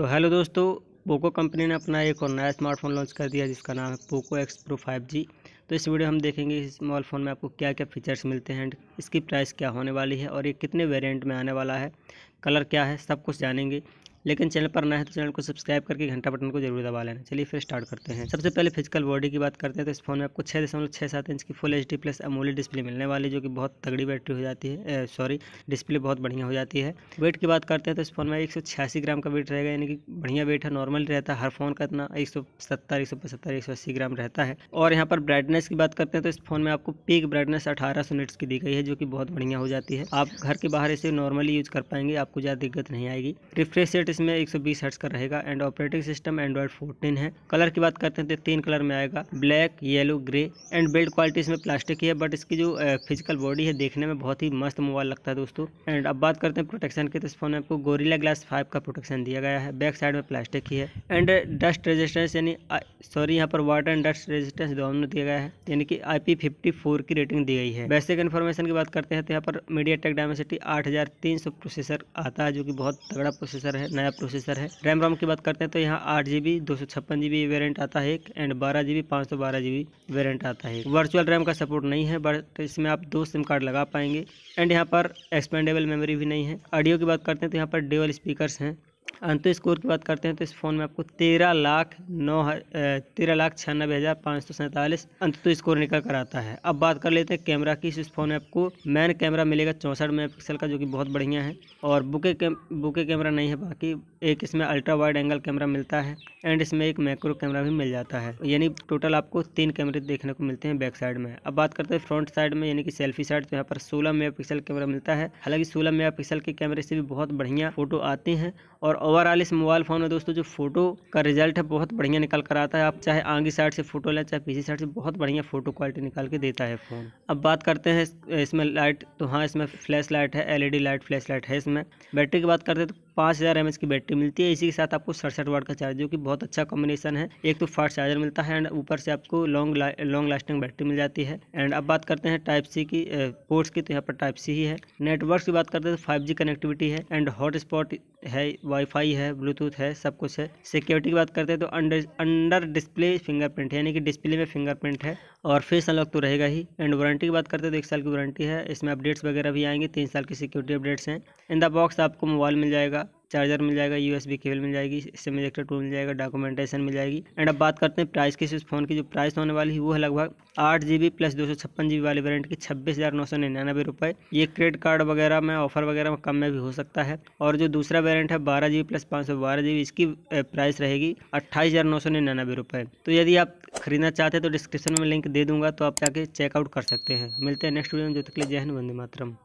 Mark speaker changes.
Speaker 1: तो हेलो दोस्तों Poco company ने अपना एक और नया स्मार्टफोन लॉन्च कर दिया जिसका नाम है Poco X Pro five G तो इस वीडियो हम देखेंगे इस स्मॉल फ़ोन में आपको क्या क्या फीचर्स मिलते हैं इसकी प्राइस क्या होने वाली है और ये कितने वेरिएंट में आने वाला है कलर क्या है सब कुछ जानेंगे लेकिन चैनल पर ना है तो चैनल को सब्सक्राइब करके घंटा बटन को जरूर दबा लेना चलिए फिर स्टार्ट करते हैं सबसे पहले फिजिकल बॉडी की बात करते हैं तो इस फोन में आपको छः दशमलव छः सात इंच की full H D plus AMOLED display मिलने वाली जो कि बहुत तगड़ी बैटरी हो जाती है सॉरी डिस्प्ले बहुत बढ़िया हो जाती है वेट की बात करते हैं तो इस फोन में एक सौ छियासी ग्राम का वेट रहेगा यानी कि बढ़िया वेट है नॉर्मल रहता है हर फोन का इतना एक सौ सत्तर एक सौ पचहत्तर एक सौ अस्सी ग्राम रहता है और यहाँ पर ब्राइटनेस की बात करते हैं तो इस फोन में आपको पीक ब्राइटनेस अठारह सौ निट्स की दी गई है जो कि बहुत बढ़िया हो जाती है आप घर के बाहर इसे नॉर्मली यूज कर पाएंगे आपको ज़्यादा दिक्कत नहीं आएगी रिफ्रेश रेट इसमें 120 हर्ट्स का रहेगा एंड ऑपरेटिंग सिस्टम एंड्रॉइड 14 है कलर की बात करते हैं तो तीन कलर में आएगा black yellow grey and build quality इसमें प्लास्टिक की है बट इसकी जो फिजिकल बॉडी है देखने में बहुत ही मस्त मोबाइल लगता है दोस्तों एंड अब बात करते हैं प्रोटेक्शन की तो इस फोन में आपको गोरीला ग्लास फाइव का प्रोटेक्शन दिया गया है बैक साइड में प्लास्टिक की है एंड डस्ट रेजिस्टेंस यानी सॉरी यहाँ पर वाटर एंड डस्ट रेजिस्टेंस दोनों दिया गया है यानी कि आई पी की रेटिंग दी गई है बेसिक इन्फॉर्मेशन की बात करते हैं तो यहाँ पर मीडिया टेक डायमेंसिटी आठ प्रोसेसर आता है जो कि बहुत तगड़ा प्रोसेसर है नया प्रोसेसर है रैम रोम की बात करते हैं तो यहाँ आठ जी बी दो सौ छप्पन जी बी वेरियंट आता है एंड बारह जी बी पाँच सौ बारह जी बी वेरियंट आता है वर्चुअल रैम का सपोर्ट नहीं है बट इसमें आप दो सिम कार्ड लगा पाएंगे एंड यहाँ पर एक्सपेंडेबल मेमोरी भी नहीं है ऑडियो की बात करते हैं तो यहाँ पर डेवल स्पीकर हैं अंत स्कोर की बात करते हैं तो इस फ़ोन में आपको तेरह लाख नौ तेरह लाख छियानबे हज़ार पाँच सौ सैंतालीस अंतो तो स्कोर निकल कर आता है अब बात कर लेते हैं कैमरा की इस फ़ोन में आपको मैन कैमरा मिलेगा चौंसठ मेगा पिक्सल का जो कि बहुत बढ़िया है और बुके कैम बुके कैमरा नहीं है बाकी एक इसमें अल्ट्रा वाइड एंगल कैमरा मिलता है एंड इसमें एक मैक्रो कैमरा भी मिल जाता है यानी टोटल आपको तीन कैमरे देखने को मिलते हैं बैक साइड में अब बात करते हैं फ्रंट साइड में यानी कि सेल्फी साइड तो यहाँ पर सोलह मेगा कैमरा मिलता है हालांकि सोलह मेगा के कैमरे से भी बहुत बढ़िया फोटो आती हैं और ओवरऑल इस मोबाइल फ़ोन में दोस्तों जो फोटो का रिजल्ट है बहुत बढ़िया निकल कर आता है आप चाहे आगे साइड से फ़ोटो लें चाहे पीछे साइड से बहुत बढ़िया फ़ोटो क्वालिटी निकाल के देता है फ़ोन अब बात करते हैं इसमें लाइट तो हाँ इसमें फ्लैश लाइट है एलईडी लाइट फ्लैश लाइट है इसमें बैटरी की बात करते हैं तो पाँच हज़ार एम की बैटरी मिलती है इसी के साथ आपको सड़सठ वाट का चार्ज जो कि बहुत अच्छा कॉम्बिनेशन है एक तो फास्ट चार्जर मिलता है एंड ऊपर से आपको लॉन्ग ला, लॉन्ग लास्टिंग बैटरी मिल जाती है एंड अब बात करते हैं टाइप सी की पोर्ट्स की तो यहाँ पर टाइप सी ही है नेटवर्क की बात करते हैं तो फाइव कनेक्टिविटी है एंड हॉटस्पॉट है वाईफाई है ब्लूटूथ है सब कुछ है सिक्योरिटी की बात करते हैं तो अंडर अंडर डिस्प्ले फिंगरप्रिंट यानी कि डिस्प्ले में फिंगरप्रिंट है और फेस अनलॉक तो रहेगा ही एंड वारंटी की बात करते हैं तो एक साल की वारंटी है इसमें अपडेट्स वगैरह भी आएंगे तीन साल की सिक्योरिटी अपडेट्स हैं इन द बॉक्स आपको मोबाइल मिल जाएगा चार्जर मिल जाएगा यूएसबी केबल मिल जाएगी इससे मिलेक्टर टूल मिल जाएगा डॉक्यूमेंटेशन मिल जाएगी एंड अब बात करते हैं प्राइस की इस फ़ोन की जो प्राइस होने वाली है वो है लगभग आठ जी बी प्लस दो सौ छप्पन जी बी वाले वेरियंट की छब्बीस हज़ार नौ सौ निन्यानवे रुपये ये क्रेडिट कार्ड वगैरह में ऑफर वगैरह कम में भी हो सकता है और जो दूसरा वेरियंट है बारह जी बी प्लस पाँच सौ बारह जी बी इसकी प्राइस रहेगी अट्ठाईस हज़ार नौ सौ निन्यानवे रुपये तो यदि आप खरीदना चाहते हैं तो डिस्क्रिप्शन में लिंक दे दूंगा तो आप जाके चेकआउट कर सकते हैं मिलते हैं नेक्स्ट वीडियो में जो तक जय हिंद वंदे मातरम